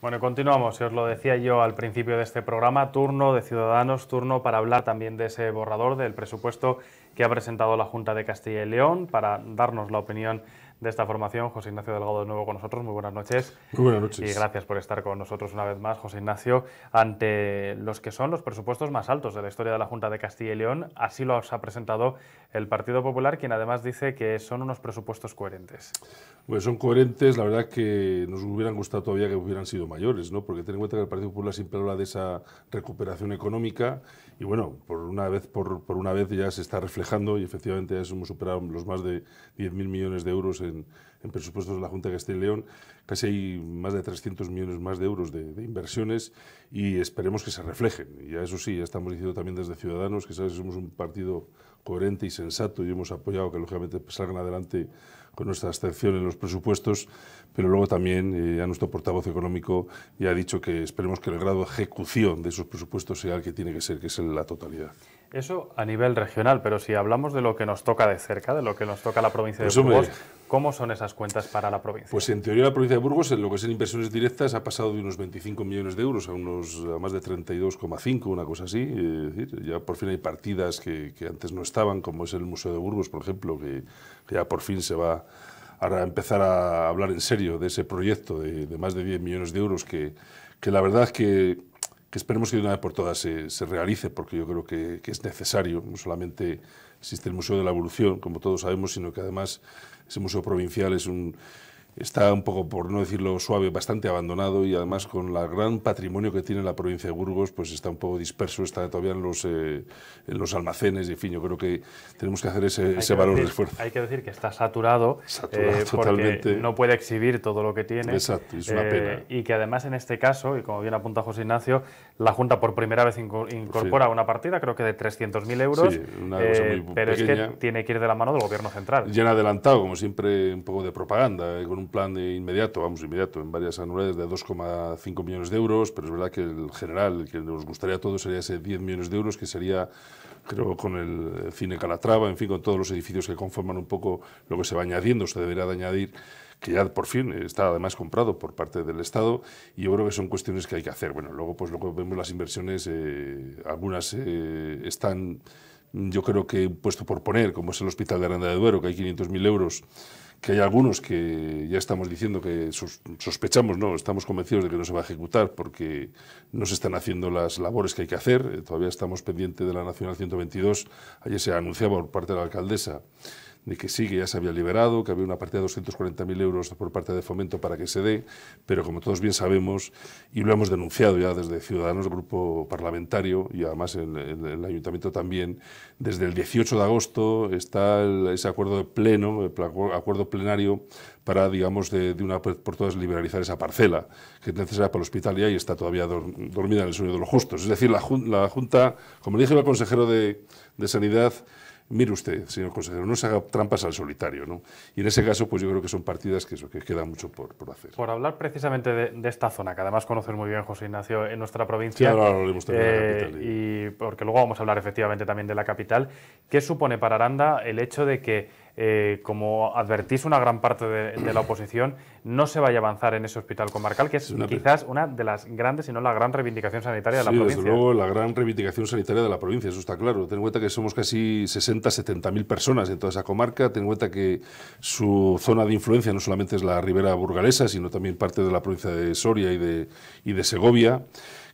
Bueno, continuamos. Os lo decía yo al principio de este programa, turno de Ciudadanos, turno para hablar también de ese borrador del presupuesto que ha presentado la Junta de Castilla y León para darnos la opinión de esta formación. José Ignacio Delgado de nuevo con nosotros. Muy buenas noches. Muy buenas noches. Y gracias por estar con nosotros una vez más, José Ignacio. Ante los que son los presupuestos más altos de la historia de la Junta de Castilla y León, así los ha presentado el Partido Popular, quien además dice que son unos presupuestos coherentes. Pues son coherentes, la verdad que nos hubieran gustado todavía que hubieran sido mayores, ¿no? Porque ten en cuenta que el Partido Popular siempre habla de esa recuperación económica y bueno, por una vez, por, por una vez ya se está reflejando y efectivamente ya hemos superado los más de 10.000 millones de euros en, presupuestos de la Junta de Castilla y León, casi hay más de 300 millones más de euros de, inversiones y esperemos que se reflejen. Y ya eso sí, ya estamos diciendo también desde Ciudadanos que somos un partido coherente y sensato y hemos apoyado que lógicamente salgan adelante con nuestra abstención en los presupuestos, pero luego también ya eh, a nuestro portavoz económico ya ha dicho que esperemos que el grado de ejecución de esos presupuestos sea el que tiene que ser, que es la totalidad. Eso a nivel regional, pero si hablamos de lo que nos toca de cerca, de lo que nos toca la provincia pues de Burgos, ¿cómo son esas cuentas para la provincia? Pues en teoría la provincia de Burgos, en lo que son inversiones directas, ha pasado de unos 25 millones de euros a unos a más de 32,5, una cosa así. ya por fin hay partidas que, que, antes no estaban, como es el Museo de Burgos, por ejemplo, que, ya por fin se va a empezar a hablar en serio de ese proyecto de, más de 10 millones de euros que, que la verdad que que esperemos que de una vez por todas se, realice, porque yo creo que, es necesario. No solamente existe el Museo de la Evolución, como todos sabemos, sino que además ese museo provincial es un, está un poco, por no decirlo suave, bastante abandonado y además con el gran patrimonio que tiene la provincia de Burgos, pues está un poco disperso, está todavía en los, eh, los almacenes, y en fin, yo creo que tenemos que hacer ese, valor de esfuerzo. Hay que decir que está saturado, saturado eh, no puede exhibir todo lo que tiene. Exacto, es una eh, pena. Y que además en este caso, y como bien apunta José Ignacio, la Junta por primera vez incorpora una partida, creo que de 300.000 euros, pero es que tiene que ir de la mano del gobierno central. Ya han adelantado, como siempre, un poco de propaganda, plan de inmediato, vamos, inmediato, en varias anuales de 2,5 millones de euros, pero es verdad que el general, el que nos gustaría a todos, sería ese 10 millones de euros, que sería, creo, con el Cine Calatrava, en fin, con todos los edificios que conforman un poco lo que se va añadiendo, se deberá de añadir que ya por fin está además comprado por parte del Estado y yo creo que son cuestiones que hay que hacer. Bueno, luego pues luego vemos las inversiones, eh, algunas eh, están yo creo que puesto por poner, como es el Hospital de Aranda de Duero, que hay 500.000 euros que hay algunos que ya estamos diciendo que sospechamos, no, estamos convencidos de que no se va a ejecutar porque no se están haciendo las labores que hay que hacer. Eh, todavía estamos pendientes de la Nacional 122. Ayer se anunciaba por parte de la alcaldesa de que sí, que ya se había liberado, que había una partida de 240.000 euros por parte de Fomento para que se dé, pero como todos bien sabemos, y lo hemos denunciado ya desde Ciudadanos, grupo parlamentario, y además en, el Ayuntamiento también, desde el 18 de agosto está ese acuerdo de pleno, el acuerdo plenario para, digamos, de, una pues, por todas liberalizar esa parcela que es necesaria para el hospital ya y está todavía dormida en el sueño de los justos. Es decir, la, Junta, como le dije al consejero de, de Sanidad, Mire usted, señor consejero, no se haga trampas al solitario, ¿no? Y en ese caso, pues yo creo que son partidas que, eso, que queda mucho por, hacer. Por hablar precisamente de, esta zona, que además conoces muy bien, José Ignacio, en nuestra provincia. Eh, y porque luego vamos a hablar efectivamente también de la capital. ¿Qué supone para Aranda el hecho de que eh, como advertís una gran parte de, la oposición, no se vaya a avanzar en ese hospital comarcal, que es, quizás una de las grandes, si no la gran reivindicación sanitaria de la provincia. Desde luego, la gran reivindicación sanitaria de la provincia, eso está claro. Ten en cuenta que somos casi 60, 70 mil personas en toda esa comarca. Ten en cuenta que su zona de influencia no solamente es la ribera burgalesa, sino también parte de la provincia de Soria y de, y de Segovia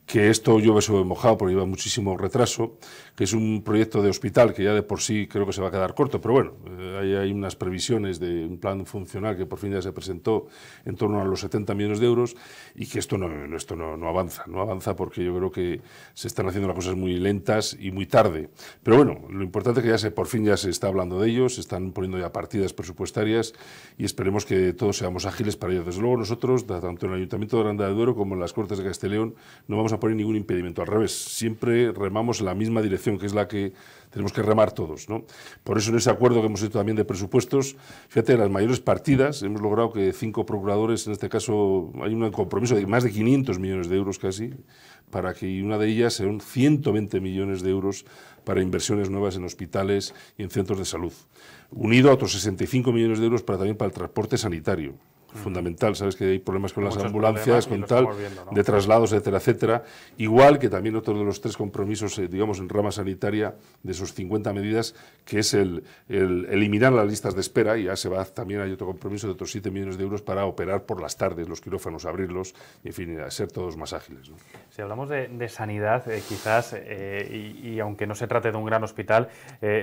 que esto llueve sobre mojado porque lleva muchísimo retraso, que es un proyecto de hospital que ya de por sí creo que se va a quedar corto, pero bueno, eh, hay, unas previsiones de un plan funcional que por fin ya se presentó en torno a los 70 millones de euros y que esto no, esto no, avanza, no avanza porque yo creo que se están haciendo las cosas muy lentas y muy tarde. Pero bueno, lo importante es que ya se, por fin ya se está hablando de ellos, se están poniendo ya partidas presupuestarias y esperemos que todos seamos ágiles para ello. Desde luego nosotros, tanto en el Ayuntamiento de Aranda de Duero como en las Cortes de Castellón, no vamos a poner ningún impedimento, al revés, siempre remamos en la misma dirección, que es la que tenemos que remar todos. Por eso en ese acuerdo que hemos hecho también de presupuestos, fíjate, las mayores partidas, hemos logrado que cinco procuradores, en este caso hay un compromiso de más de 500 millones de euros casi, para que una de ellas sean 120 millones de euros para inversiones nuevas en hospitales y en centros de salud, unido a otros 65 millones de euros para, también para el transporte sanitario fundamental, sabes que hay problemas con las ambulancias, con tal, de traslados, etcétera, etcétera. Igual que también otro de los tres compromisos, eh, digamos, en rama sanitaria de sus 50 medidas, que es el, eliminar las listas de espera, y ya se va, también hay otro compromiso de otros 7 millones de euros para operar por las tardes los quirófanos, abrirlos, en fin, ser todos más ágiles. Si hablamos de, sanidad, eh, quizás, eh, y, aunque no se trate de un gran hospital,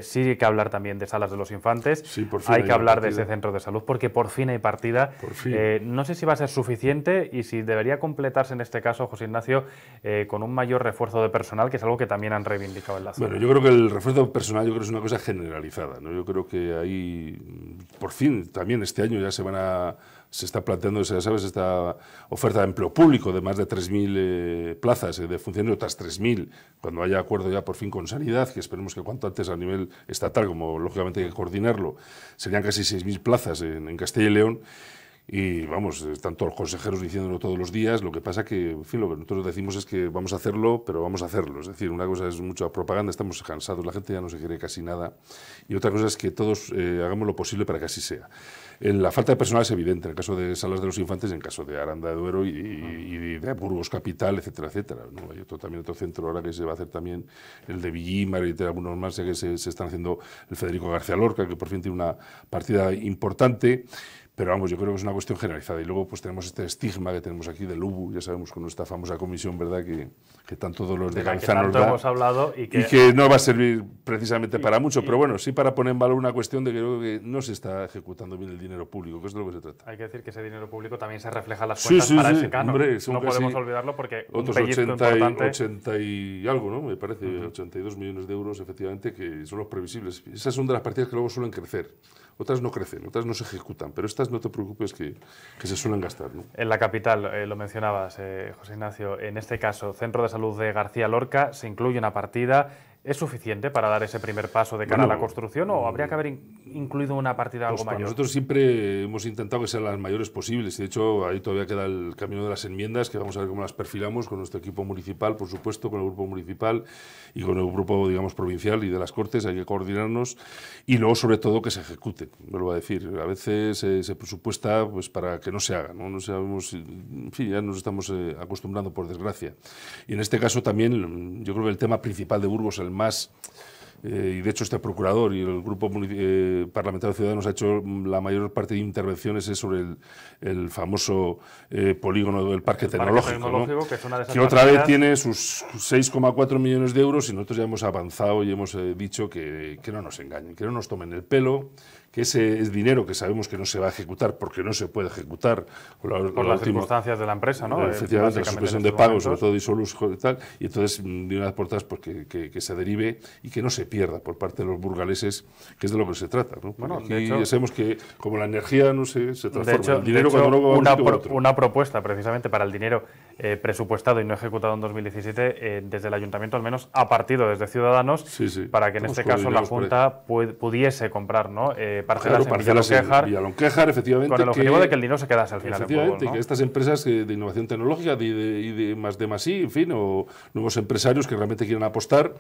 sí hay que hablar también de salas de los infantes, hay, que hablar de ese centro de salud, porque por fin hay partida. Por fin eh, no sé si va a ser suficiente y si debería completarse en este caso, José Ignacio, eh, con un mayor refuerzo de personal, que es algo que también han reivindicado en la zona. Bueno, yo creo que el refuerzo de personal yo creo es una cosa generalizada. ¿no? Yo creo que ahí, por fin, también este año ya se van a se está planteando, ya sabes, esta oferta de empleo público de más de 3.000 eh, plazas de funcionarios, otras 3.000, cuando haya acuerdo ya por fin con sanidad, que esperemos que cuanto antes a nivel estatal, como lógicamente hay que coordinarlo, serían casi 6.000 plazas en, en Castilla y León. Y vamos, están eh, todos los consejeros diciéndolo todos los días. Lo que pasa que, en fin, lo que nosotros decimos es que vamos a hacerlo, pero vamos a hacerlo. Es decir, una cosa es mucha propaganda, estamos cansados, la gente ya no se quiere casi nada. Y otra cosa es que todos eh, hagamos lo posible para que así sea. la falta de personal es evidente, en el caso de Salas de los Infantes, en el caso de Aranda de Duero y, de Burgos Capital, etcétera, etcétera. ¿no? Hay otro, también otro centro ahora que se va a hacer también, el de Villimar y algunos más, ya que se están haciendo el Federico García Lorca, que por fin tiene una partida importante. Pero vamos, yo creo que es una cuestión generalizada. Y luego pues tenemos este estigma que tenemos aquí del UBU, ya sabemos, con nuestra famosa comisión, ¿verdad?, que, que tanto dolor de, de cabeza nos Hemos hablado y, que, no va a servir precisamente para mucho, pero bueno, sí para poner en valor una cuestión de que creo que no se está ejecutando bien el dinero público, que es de lo que se trata. Hay que decir que ese dinero público también se refleja en las cuentas para ese no podemos olvidarlo porque otros 80, 80 y algo, ¿no? Me parece, 82 millones de euros, efectivamente, que son los previsibles. Esas son de las partidas que luego suelen crecer. Otras no crecen, otras no se ejecutan, pero esta no te preocupes que, se suelen gastar. En la capital, eh, lo mencionabas, eh, José Ignacio, en este caso, Centro de Salud de García Lorca, se incluye una partida ¿Es suficiente para dar ese primer paso de cara a la construcción o habría que haber incluido una partida algo pues mayor? Nosotros siempre hemos intentado que sean las mayores posibles. De hecho, ahí todavía queda el camino de las enmiendas, que vamos a ver cómo las perfilamos con nuestro equipo municipal, por supuesto, con el grupo municipal y con el grupo, digamos, provincial y de las Cortes. Hay que coordinarnos y luego, sobre todo, que se ejecute. Me lo a decir. A veces eh, se presupuesta pues, para que no se haga. No, sabemos, en fin, ya nos estamos eh, acostumbrando, por desgracia. Y en este caso también, yo creo que el tema principal de Burgos, más... Eh, y de hecho este procurador y el grupo eh, parlamentario de Ciudadanos ha hecho la mayor parte de intervenciones es sobre el, famoso eh, polígono del parque tecnológico, que, otra vez tiene sus 6,4 millones de euros y nosotros ya hemos avanzado y hemos dicho que, que no nos engañen, que no nos tomen el pelo, que ese es dinero que sabemos que no se va a ejecutar porque no se puede ejecutar por, las circunstancias de la empresa, ¿no? Eh, eh, efectivamente, la suspensión de pagos, sobre todo disolus y tal, y entonces mm, de una vez por pues que, que, se derive y que no se pierda por parte de los burgaleses, que es de lo que se trata, ¿no? Bueno, aquí sabemos que como la energía no se, se transforma, el dinero cuando una, una propuesta precisamente para el dinero eh, presupuestado y no ejecutado en 2017 desde el ayuntamiento al menos a partido desde Ciudadanos para que en este caso la Junta pudiese comprar, ¿no? eh, parcelas, claro, en efectivamente. Con el de que el dinero se quedase al final. Efectivamente, que estas empresas eh, de innovación tecnológica y de, más de más y, en fin, o nuevos empresarios que realmente quieran apostar,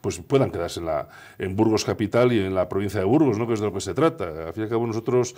pues puedan quedarse en, la, Burgos Capital y en la provincia de Burgos, ¿no? que es de lo que se trata. Al fin y al cabo, nosotros,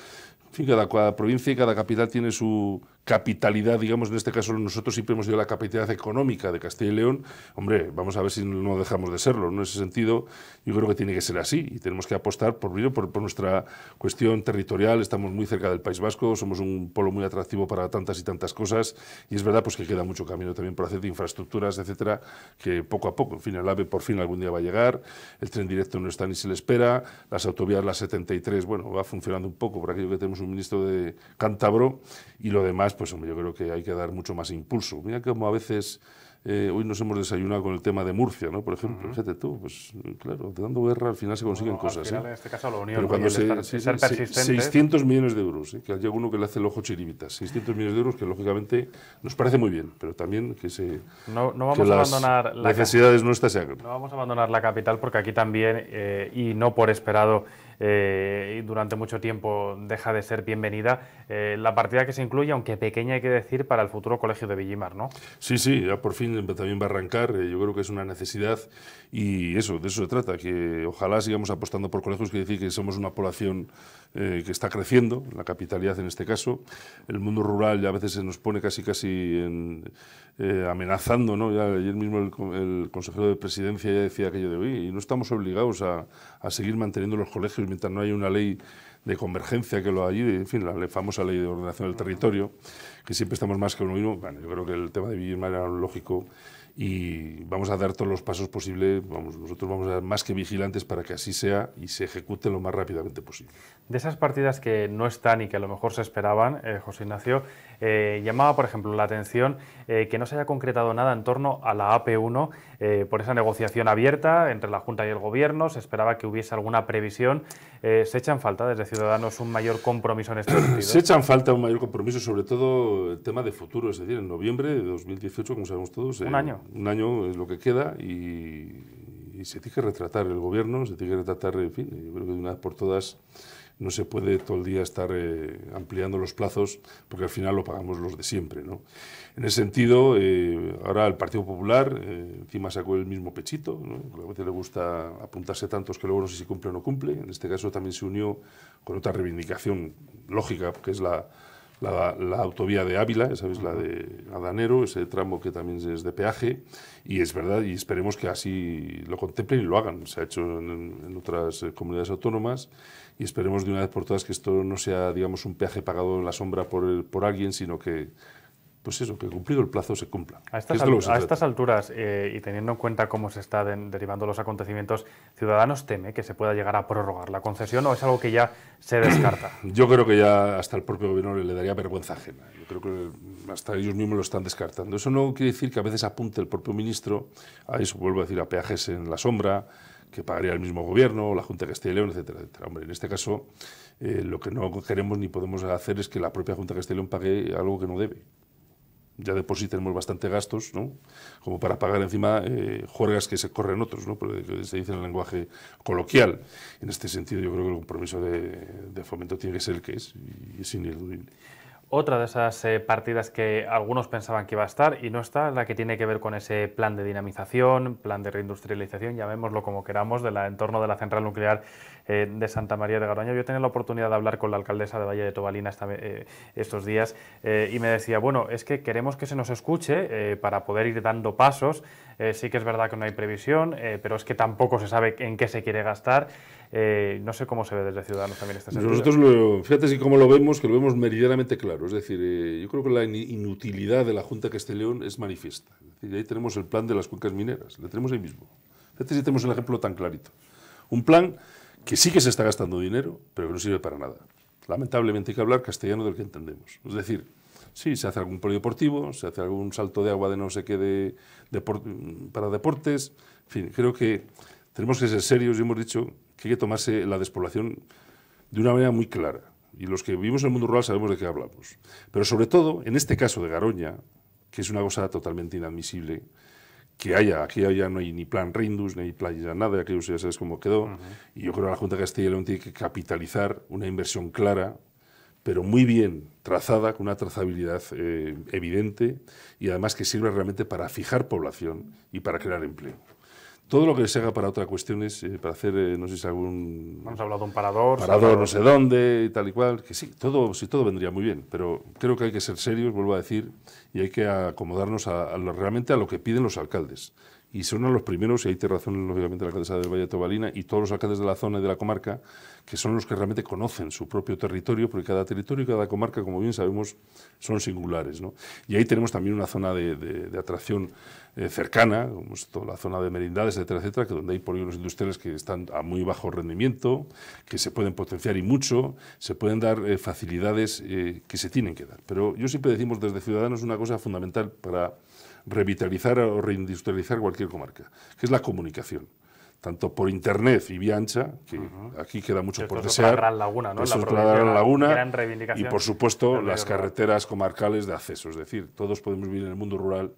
en fin, cada, provincia y cada capital tiene su capitalidad, digamos, en este caso nosotros siempre hemos sido la capitalidad económica de Castilla y León. Hombre, vamos a ver si no dejamos de serlo, En ese sentido, yo creo que tiene que ser así y tenemos que apostar por, por, por nuestra cuestión territorial, estamos muy cerca del País Vasco, somos un polo muy atractivo para tantas y tantas cosas, y es verdad pues que queda mucho camino también por hacer de infraestructuras, etcétera, que poco a poco, en fin, el AVE por fin algún día va a llegar, el tren directo no está ni se le espera, las autovías, las 73, bueno, va funcionando un poco por aquello que tenemos un ministro de cántabro, y lo demás, pues yo creo que hay que dar mucho más impulso. Mira cómo a veces eh, hoy nos hemos desayunado con el tema de Murcia, ¿no? Por ejemplo, fíjate tú, pues claro, dando guerra al final se consiguen cosas. ¿eh? En este caso, la Unión, Pero cuando se, ser 600 millones de euros, ¿eh? que hay alguno que le hace el ojo chiribitas. 600 millones de euros que, lógicamente, nos parece muy bien, pero también que se. No, no vamos a abandonar. La necesidades nuestras No vamos a abandonar la capital porque aquí también, y no por esperado, eh, y durante mucho tiempo deja de ser bienvenida. Eh, la partida que se incluye, aunque pequeña hay que decir, para el futuro colegio de Villimar, ¿no? Sí, sí, ya por fin también va a arrancar, eh, yo creo que es una necesidad y eso, de eso se trata, que ojalá sigamos apostando por colegios, que decir que somos una población eh, que está creciendo, la capitalidad en este caso. El mundo rural ya a veces se nos pone casi casi en, eh, amenazando, ¿no? Ya ayer mismo el, consejero de presidencia ya decía aquello de hoy, y no estamos obligados a, a seguir manteniendo los colegios mientras no haya una ley de convergencia que lo ayude, en fin, la famosa ley de ordenación del territorio, que siempre estamos más que uno mismo. Bueno, yo creo que el tema de vivir mal era lógico y vamos a dar todos los pasos posibles, vamos, nosotros vamos a ser más que vigilantes para que así sea y se ejecute lo más rápidamente posible. De esas partidas que no están y que a lo mejor se esperaban, eh, José Ignacio, eh, llamaba, por ejemplo, la atención eh, que no se haya concretado nada en torno a la AP1 por esa negociación abierta entre la Junta y el Gobierno, se esperaba que hubiese alguna previsión. ¿Se echan falta desde Ciudadanos un mayor compromiso en este sentido? se echan falta un mayor compromiso, sobre todo el tema de futuro, es decir, en noviembre de 2018, como sabemos todos, un eh, año. Un año es lo que queda y, se tiene que retratar el gobierno, se tiene que retratar, en fin, yo creo que de una vez por todas no se puede todo el día estar eh, ampliando los plazos porque al final lo pagamos los de siempre. ¿no? En ese sentido, eh, ahora el Partido Popular encima sacó el mismo pechito, ¿no? a veces le gusta apuntarse tantos que luego no sé si cumple o no cumple. En este caso también se unió con otra reivindicación lógica, que es la, la, autovía de Ávila, esa es la de Adanero, ese tramo que también es de peaje, y es verdad, y esperemos que así lo contemplen y lo hagan. Se ha hecho en, otras eh, comunidades autónomas y esperemos de una vez por todas que esto no sea, digamos, un peaje pagado en la sombra por, por alguien, sino que pues eso, que cumplido el plazo se cumpla. A estas, alturas, eh, y teniendo en cuenta cómo se están derivando los acontecimientos, ¿Ciudadanos teme que se pueda llegar a prorrogar la concesión o es algo que ya se descarta? Yo creo que ya hasta el propio gobierno le daría vergüenza ajena. Yo creo que hasta ellos mismos lo están descartando. Eso no quiere decir que a veces apunte el propio ministro, a eso vuelvo a decir, a peajes en la sombra, que pagaría el mismo gobierno, la Junta de Castilla y León, etcétera, etcétera. Hombre, en este caso, eh, lo que no queremos ni podemos hacer es que la propia Junta de Castilla y León pague algo que no debe ya de por bastante gastos, ¿no? como para pagar encima eh, juergas que se corren otros, ¿no? Porque se dice en el lenguaje coloquial. En este sentido, yo creo que el compromiso de, de fomento tiene que ser el que es y es ineludible. Otra de esas eh, partidas que algunos pensaban que iba a estar y no está, la que tiene que ver con ese plan de dinamización, plan de reindustrialización, llamémoslo como queramos, del entorno de la central nuclear eh, de Santa María de Garoña. Yo tenía la oportunidad de hablar con la alcaldesa de Valle de Tobalina eh, estos días y me decía, bueno, es que queremos que se nos escuche para poder ir dando pasos. sí que es verdad que no hay previsión, pero es que tampoco se sabe en qué se quiere gastar. Eh, no sé cómo se ve desde Ciudadanos también esta situación. Nosotros, lo, fíjate si cómo lo vemos, que lo vemos meridianamente claro. Es decir, eh, yo creo que la inutilidad de la Junta Castellón es manifiesta. Es ahí tenemos el plan de las cuencas mineras, lo tenemos ahí mismo. Fíjate si tenemos el ejemplo tan clarito. Un plan que sí que se está gastando dinero, pero que no sirve para nada. Lamentablemente hay que hablar castellano del que entendemos. Es decir, sí, se hace algún polideportivo, se hace algún salto de agua de no sé qué para deportes. En fin, creo que tenemos que ser serios y hemos dicho que hay que tomarse la despoblación de una manera muy clara. Y los que vivimos en el mundo rural sabemos de qué hablamos. Pero sobre todo, en este caso de Garoña, que es una cosa totalmente inadmisible, que haya, aquí ya no hay ni plan Rindus, ni plan ya nada, que ya sabes cómo quedó. Y yo creo que la Junta de Castilla y León tiene que capitalizar una inversión clara, pero muy bien trazada, con una trazabilidad eh, evidente y además que sirva realmente para fijar población y para crear empleo. Todo lo que se haga para otras cuestiones, eh, para hacer, eh, no sé si algún... Hemos hablado de un parador. Parador no sé dónde tal y cual. Que sí, todo, sí, todo vendría muy bien, pero creo que hay que ser serios, vuelvo a decir, y hay que acomodarnos realmente a lo que piden los alcaldes y son los primeros, y hay terrazones lógicamente lógicamente la alcaldesa del Valle de Tobalina y todos los alcaldes de la zona y de la comarca, que son los que realmente conocen su propio territorio, porque cada territorio y cada comarca, como bien sabemos, son singulares. ¿no? Y ahí tenemos también una zona de, atracción eh, cercana, como la zona de merindades, etcétera, etcétera, que donde hay polígonos industriales que están a muy bajo rendimiento, que se pueden potenciar y mucho, se pueden dar eh, facilidades eh, que se tienen que dar. Pero yo siempre decimos desde Ciudadanos una cosa fundamental para revitalizar o reindustrializar cualquier comarca, que es la comunicación tanto por internet y vía ancha, que aquí queda mucho por desear. Es laguna, ¿no? la laguna. y por supuesto, las carreteras comarcales de acceso. Es decir, todos podemos vivir en el mundo rural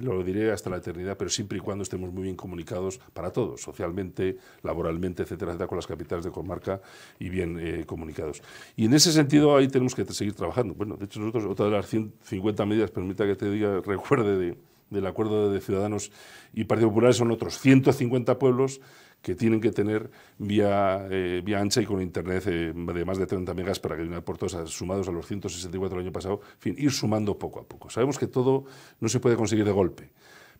lo diré hasta la eternidad, pero siempre y cuando estemos muy bien comunicados para todos, socialmente, laboralmente, etcétera, etcétera, con las capitales de comarca y bien eh, comunicados. Y en ese sentido ahí tenemos que seguir trabajando. Bueno, de hecho nosotros, otra de las 150 medidas, permita que te diga, recuerde del acuerdo de Ciudadanos y Partido Popular, son otros 150 pueblos que tienen que tener vía, eh, vía ancha y con internet eh, de más de 30 megas para que por todos sumados a los 164 del año pasado, en fin, ir sumando poco a poco. Sabemos que todo no se puede conseguir de golpe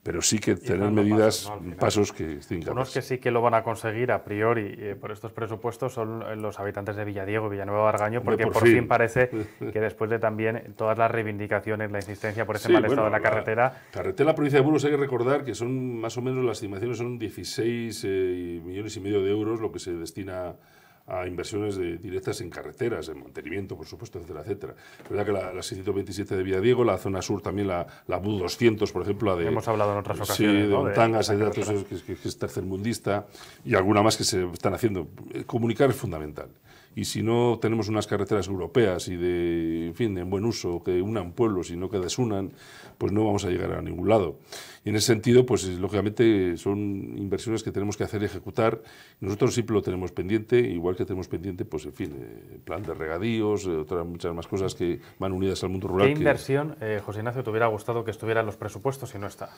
pero sí que tener medidas, pasos, que estén Unos que sí que lo van a conseguir a priori eh, por estos presupuestos son eh, los habitantes de Villadiego, Villanueva Argaño porque por, fin. parece que después de también todas las reivindicaciones, la insistencia por ese mal estado de la, carretera... carretera, la provincia de Burgos, hay que recordar que son más o menos las estimaciones son 16 eh, millones y medio de euros lo que se destina a a inversiones de, directas en carreteras, en mantenimiento, por supuesto, etcétera, etcétera. verdad que la, 627 de Diego, la zona sur también, la, BU 200, por ejemplo, la de... Hemos hablado en otras ocasiones, Sí, de que, es tercermundista, y alguna más que se están haciendo. Eh, comunicar es fundamental y si no tenemos unas carreteras europeas y de, en fin, de buen uso, que unan pueblos y no que desunan, pues no vamos a llegar a ningún lado. Y en ese sentido, pues eh, lógicamente son inversiones que tenemos que hacer ejecutar. Nosotros siempre lo tenemos pendiente, igual que tenemos pendiente, pues en fin, eh, plan de regadíos, eh, otras muchas más cosas que van unidas al mundo rural. ¿Qué inversión, José Ignacio, te hubiera gustado que estuvieran los presupuestos y no está?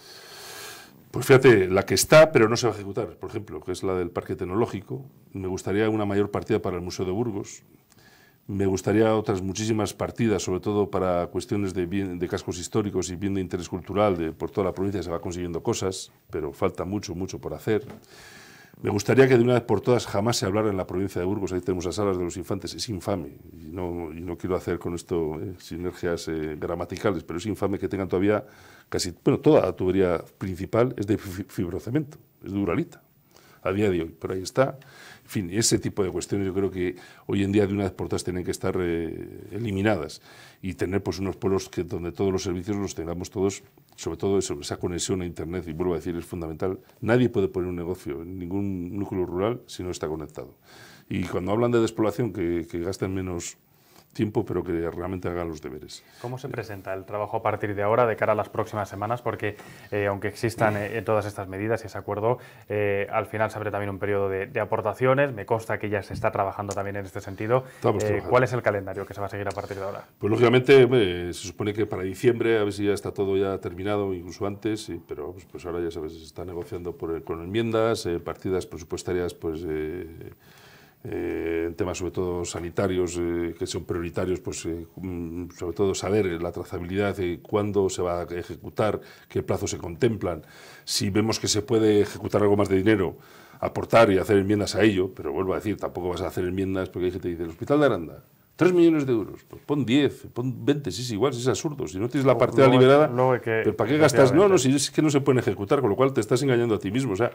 Pues fíjate, la que está, pero no se va a ejecutar, por ejemplo, que es la del Parque Tecnológico. Me gustaría una mayor partida para el Museo de Burgos. Me gustaría otras muchísimas partidas, sobre todo para cuestiones de, de cascos históricos y bien de interés cultural. De, por toda la provincia se va consiguiendo cosas, pero falta mucho, mucho por hacer. Me gustaría que de una vez por todas jamás se hablara en la provincia de Burgos, ahí tenemos las salas de los infantes, es infame, y no, no quiero hacer con esto eh, sinergias eh, gramaticales, pero es infame que tengan todavía casi, bueno, toda la tubería principal es de fibrocemento, es de uralita a día de hoy, pero ahí está. En fin, ese tipo de cuestiones yo creo que hoy en día de una vez por todas tienen que estar eh, eliminadas y tener pues unos pueblos que, donde todos los servicios los tengamos todos, sobre todo eso, esa conexión a Internet, y vuelvo a decir, es fundamental. Nadie puede poner un negocio en ningún núcleo rural si no está conectado. Y cuando hablan de despoblación, que, que gasten menos tiempo, pero que realmente haga los deberes. ¿Cómo se presenta el trabajo a partir de ahora de cara a las próximas semanas? Porque eh, aunque existan eh, eh, todas estas medidas y ese acuerdo, al final se abre también un periodo de, aportaciones. Me consta que ya se está trabajando también en este sentido. ¿Cuál es el calendario que se va a seguir a partir de ahora? Pues lógicamente se supone que para diciembre, a ver si ya está todo ya terminado, incluso antes, pero pues, pues, ahora ya sabes, se está negociando por, con enmiendas, partidas presupuestarias, pues eh, en temas sobre todo sanitarios eh, que son prioritarios, pues eh, mm, sobre todo saber la trazabilidad, de cuándo se va a ejecutar, qué plazos se contemplan, si vemos que se puede ejecutar algo más de dinero, aportar y hacer enmiendas a ello, pero vuelvo a decir, tampoco vas a hacer enmiendas porque hay gente que dice, el hospital de Aranda, 3 millones de euros, pues pon 10, pon 20, si es igual, si es absurdo, si no tienes la partida liberada, ¿pero ¿para qué gastas? No, no, si es que no se pueden ejecutar, con lo cual te estás engañando a ti mismo, o sea,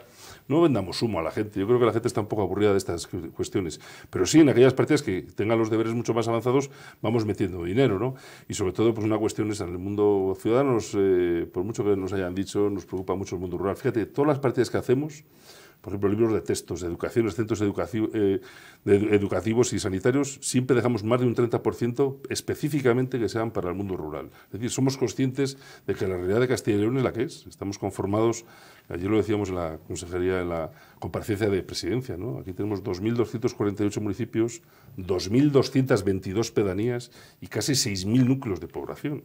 no vendamos humo a la gente, yo creo que la gente está un poco aburrida de estas cuestiones, pero sí, en aquellas partidas que tengan los deberes mucho más avanzados, vamos metiendo dinero, ¿no? Y sobre todo, pues una cuestión es, en el mundo ciudadano, eh, por mucho que nos hayan dicho, nos preocupa mucho el mundo rural, fíjate, todas las partidas que hacemos, por ejemplo, libros de textos, de educación, los centros educativos, eh, educativos y sanitarios, siempre dejamos más de un 30% específicamente que sean para el mundo rural. Es decir, somos conscientes de que la realidad de Castilla y León es la que es. Estamos conformados, ayer lo decíamos en la consejería, de la comparecencia de presidencia, aquí tenemos 2.248 municipios, 2.222 pedanías y casi 6.000 núcleos de población.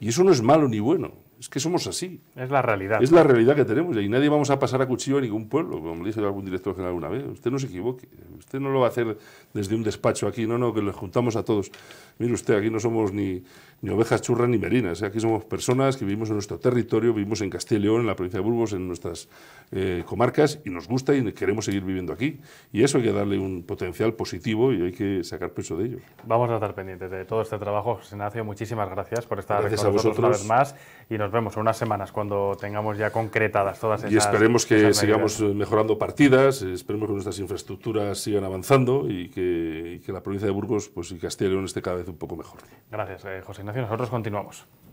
Y eso no es malo ni bueno. Es que somos así. Es la realidad. Es la realidad que tenemos y nadie vamos a pasar a cuchillo a ningún pueblo, como le dice algún director general una vez. Usted no se equivoque, usted no lo va a hacer desde un despacho aquí, no, no, que lo juntamos a todos. Mire usted, aquí no somos ni, ovejas churras ni merinas, ¿eh? aquí somos personas que vivimos en nuestro territorio, vivimos en Castilla León, en la provincia de Burgos, en nuestras eh, comarcas y nos gusta y queremos seguir viviendo aquí. Y eso hay que darle un potencial positivo y hay que sacar peso de ello. Vamos a estar pendientes de todo este trabajo. Senacio, muchísimas gracias por estar gracias con nosotros a vosotros. vez más y nos vemos en unas semanas cuando tengamos ya concretadas todas esas. Y esperemos que sigamos eh, mejorando partidas, esperemos que nuestras infraestructuras sigan avanzando y que, que la provincia de Burgos pues, y Castilla y León esté cada vez un poco mejor. Gracias, eh, José Ignacio. Nosotros continuamos.